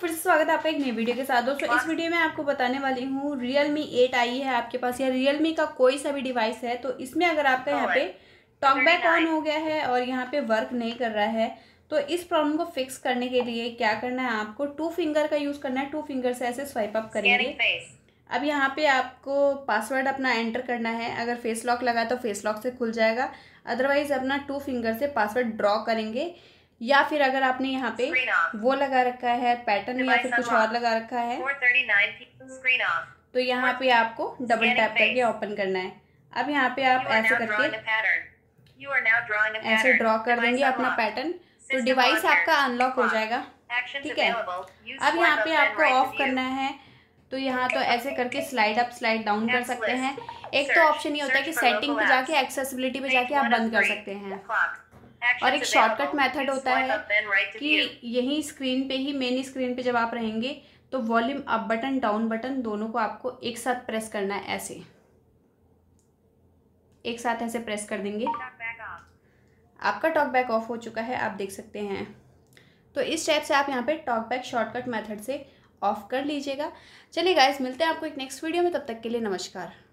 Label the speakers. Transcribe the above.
Speaker 1: फिर से स्वागत है आपका एक नई वीडियो के साथ दोस्तों इस वीडियो में आपको बताने वाली हूँ रियल मी एट आई है आपके पास या रियल मी का कोई सा भी डिवाइस है तो इसमें अगर आपका यहाँ पे टॉक बैक ऑन हो गया है और यहाँ पे वर्क नहीं कर रहा है तो इस प्रॉब्लम को फिक्स करने के लिए क्या करना है आपको टू फिंगर का यूज़ करना है टू फिंगर से ऐसे स्वाइप अप करेंगे अब यहाँ पे आपको पासवर्ड अपना एंटर करना है अगर फेस लॉक लगा तो फेस लॉक से खुल जाएगा अदरवाइज़ अपना टू फिंगर से पासवर्ड ड्रॉ करेंगे या फिर अगर आपने यहाँ पे वो लगा रखा है पैटर्न या फिर कुछ और लगा रखा है तो यहाँ पे आपको डबल टैप करके ओपन करना है अब यहाँ पे आप ऐसे करके ऐसे ड्रॉ कर देंगे अपना पैटर्न तो डिवाइस आपका अनलॉक हो जाएगा ठीक है अब यहाँ पे आपको ऑफ करना है तो यहाँ तो ऐसे करके स्लाइड अप स्लाइड डाउन कर सकते हैं एक तो ऑप्शन ये होता है कि सेटिंग पे जाके एक्सेसिबिलिटी पे जाके आप बंद कर सकते हैं और एक शॉर्टकट मेथड होता है कि यही स्क्रीन पे ही मेन स्क्रीन पे जब आप रहेंगे तो volume up button down button दोनों को आपको एक साथ प्रेस करना है ऐसे एक साथ ऐसे प्रेस कर देंगे आपका टॉक बैक ऑफ हो चुका है आप देख सकते हैं तो इस टाइप से आप यहाँ पे टॉक बैक शॉर्टकट मेथड से ऑफ कर लीजिएगा चलिए गाइस मिलते हैं आपको एक नेक्स्ट वीडियो में तब तक के लिए नमस्कार